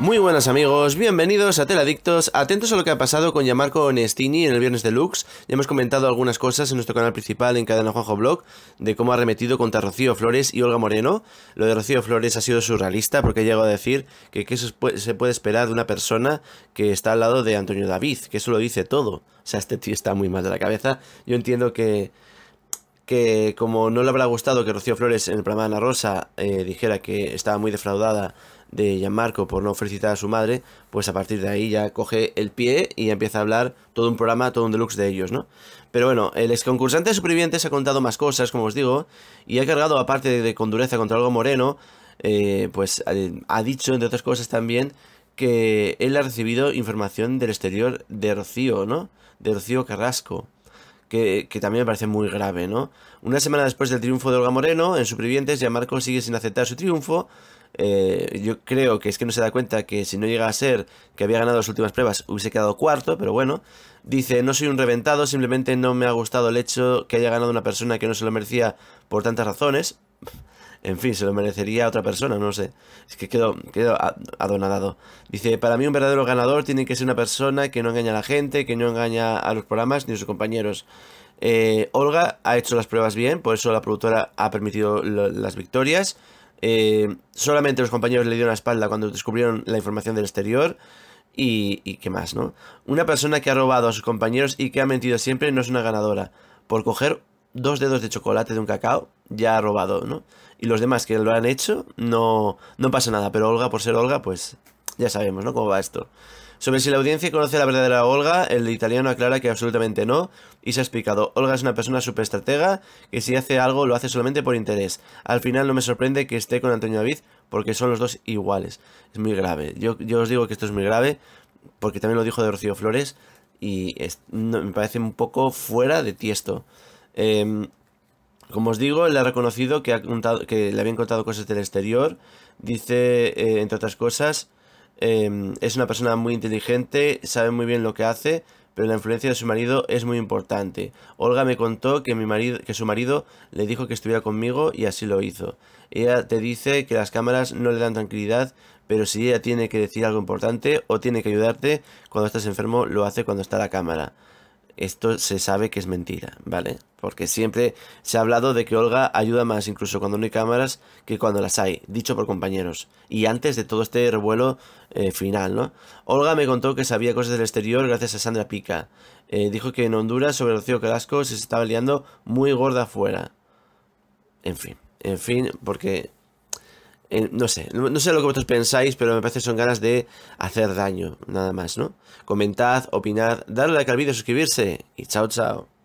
Muy buenas amigos, bienvenidos a Teladictos, atentos a lo que ha pasado con Yamarco Nestini en el Viernes de Lux ya hemos comentado algunas cosas en nuestro canal principal en Cadena Juanjo Blog, de cómo ha remetido contra Rocío Flores y Olga Moreno, lo de Rocío Flores ha sido surrealista porque ha a decir que qué pues, se puede esperar de una persona que está al lado de Antonio David, que eso lo dice todo, o sea, este tío está muy mal de la cabeza, yo entiendo que que como no le habrá gustado que Rocío Flores en el programa de Ana Rosa eh, dijera que estaba muy defraudada de Gianmarco por no felicitar a su madre, pues a partir de ahí ya coge el pie y empieza a hablar todo un programa, todo un deluxe de ellos, ¿no? Pero bueno, el exconcursante concursante de supervivientes ha contado más cosas, como os digo, y ha cargado, aparte de, con dureza contra algo moreno, eh, pues ha dicho, entre otras cosas también, que él ha recibido información del exterior de Rocío, ¿no? De Rocío Carrasco. Que, que, también me parece muy grave, ¿no? Una semana después del triunfo de Olga Moreno, en Supervivientes, ya Marco sigue sin aceptar su triunfo eh, yo creo que es que no se da cuenta que si no llega a ser que había ganado las últimas pruebas hubiese quedado cuarto, pero bueno. Dice, no soy un reventado, simplemente no me ha gustado el hecho que haya ganado una persona que no se lo merecía por tantas razones. En fin, se lo merecería a otra persona, no sé. Es que quedo, quedo adonadado. Dice, para mí un verdadero ganador tiene que ser una persona que no engaña a la gente, que no engaña a los programas ni a sus compañeros. Eh, Olga ha hecho las pruebas bien, por eso la productora ha permitido las victorias. Eh, solamente los compañeros le dieron la espalda cuando descubrieron la información del exterior. Y, y qué más, ¿no? Una persona que ha robado a sus compañeros y que ha mentido siempre no es una ganadora. Por coger dos dedos de chocolate de un cacao, ya ha robado, ¿no? Y los demás que lo han hecho, no, no pasa nada. Pero Olga, por ser Olga, pues ya sabemos, ¿no? Cómo va esto. Sobre si la audiencia conoce la verdadera Olga, el italiano aclara que absolutamente no, y se ha explicado, Olga es una persona súper estratega, que si hace algo lo hace solamente por interés. Al final no me sorprende que esté con Antonio David, porque son los dos iguales. Es muy grave. Yo, os digo que esto es muy grave, porque también lo dijo de Rocío Flores, y me parece un poco fuera de tiesto. Em, como os digo, él ha reconocido que, ha que le habían contado cosas del exterior. Dice, eh, entre otras cosas, Em, es una persona muy inteligente, sabe muy bien lo que hace, pero la influencia de su marido es muy importante. Olga me contó que, que su marido le dijo que estuviera conmigo y así lo hizo. Ella te dice que las cámaras no le dan tranquilidad, pero si ella tiene que decir algo importante o tiene que ayudarte cuando estás enfermo, lo hace cuando está la cámara esto se sabe que es mentira, ¿vale? Porque siempre se ha hablado de que Olga ayuda más incluso cuando no hay cámaras que cuando las hay, dicho por compañeros. Y antes de todo este revuelo eh, final, ¿no? Olga me contó que sabía cosas del exterior gracias a Sandra Pica. Eh, dijo que en Honduras sobre Rocío Carrasco se estaba liando muy gorda afuera. En fin, en fin, porque no sé, no, sé lo que vosotros pensáis, pero me parece que son ganas de hacer daño, nada más, ¿no? Comentad, opinad, darle like al vídeo, suscribirse y chao, chao.